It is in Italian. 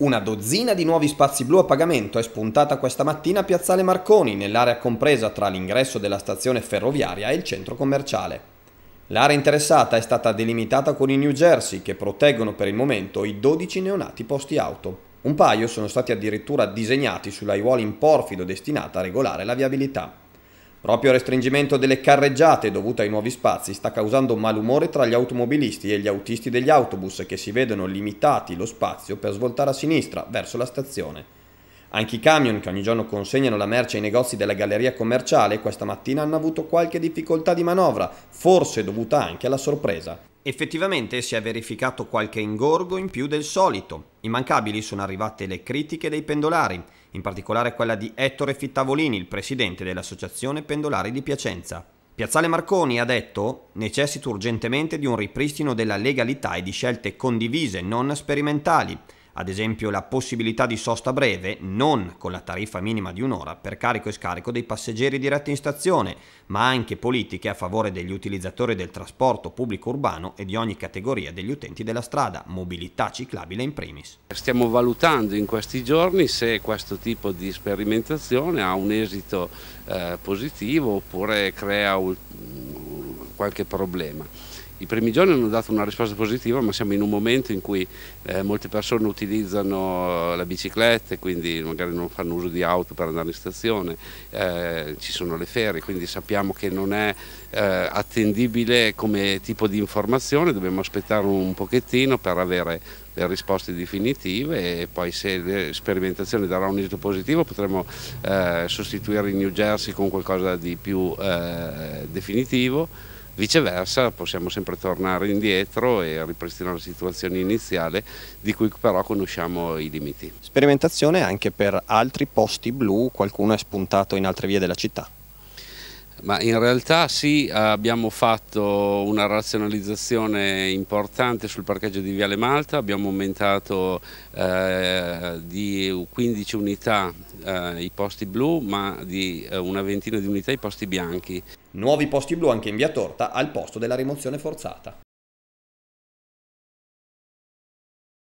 Una dozzina di nuovi spazi blu a pagamento è spuntata questa mattina a Piazzale Marconi, nell'area compresa tra l'ingresso della stazione ferroviaria e il centro commerciale. L'area interessata è stata delimitata con i New Jersey, che proteggono per il momento i 12 neonati posti auto. Un paio sono stati addirittura disegnati sulla aiuola in porfido destinata a regolare la viabilità. Proprio il restringimento delle carreggiate dovuto ai nuovi spazi sta causando malumore tra gli automobilisti e gli autisti degli autobus che si vedono limitati lo spazio per svoltare a sinistra verso la stazione. Anche i camion che ogni giorno consegnano la merce ai negozi della galleria commerciale questa mattina hanno avuto qualche difficoltà di manovra, forse dovuta anche alla sorpresa. Effettivamente si è verificato qualche ingorgo in più del solito. Immancabili sono arrivate le critiche dei pendolari, in particolare quella di Ettore Fittavolini, il presidente dell'Associazione Pendolari di Piacenza. Piazzale Marconi ha detto necessita urgentemente di un ripristino della legalità e di scelte condivise, non sperimentali, ad esempio la possibilità di sosta breve, non con la tariffa minima di un'ora per carico e scarico dei passeggeri diretti in stazione, ma anche politiche a favore degli utilizzatori del trasporto pubblico urbano e di ogni categoria degli utenti della strada, mobilità ciclabile in primis. Stiamo valutando in questi giorni se questo tipo di sperimentazione ha un esito eh, positivo oppure crea qualche problema. I primi giorni hanno dato una risposta positiva, ma siamo in un momento in cui eh, molte persone utilizzano la bicicletta, quindi magari non fanno uso di auto per andare in stazione, eh, ci sono le ferie, quindi sappiamo che non è eh, attendibile come tipo di informazione, dobbiamo aspettare un pochettino per avere le risposte definitive e poi se l'esperimentazione darà un esito positivo potremo eh, sostituire il New Jersey con qualcosa di più eh, definitivo Viceversa possiamo sempre tornare indietro e ripristinare la situazione iniziale di cui però conosciamo i limiti. Sperimentazione anche per altri posti blu, qualcuno è spuntato in altre vie della città? Ma in realtà sì, abbiamo fatto una razionalizzazione importante sul parcheggio di Viale Malta, abbiamo aumentato eh, di 15 unità eh, i posti blu ma di eh, una ventina di unità i posti bianchi. Nuovi posti blu anche in via Torta al posto della rimozione forzata.